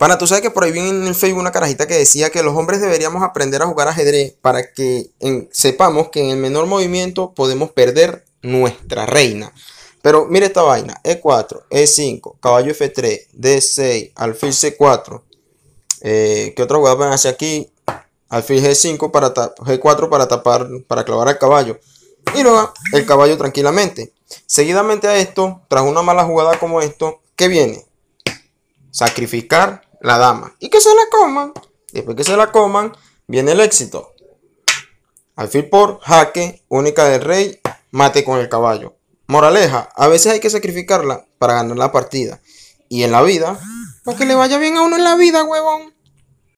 Pana, tú sabes que por ahí viene en el Facebook una carajita que decía que los hombres deberíamos aprender a jugar ajedrez para que sepamos que en el menor movimiento podemos perder nuestra reina. Pero mire esta vaina, E4, E5, caballo F3, D6, alfil C4. Eh, ¿Qué otra jugada a hacer aquí? Alfil G5 para G4 para tapar, para clavar al caballo. Y luego el caballo tranquilamente. Seguidamente a esto, tras una mala jugada como esto, ¿qué viene? Sacrificar la dama. Y que se la coman. Después que se la coman, viene el éxito. Alfil por jaque, única del rey, mate con el caballo. Moraleja, a veces hay que sacrificarla para ganar la partida. Y en la vida, para que le vaya bien a uno en la vida, huevón.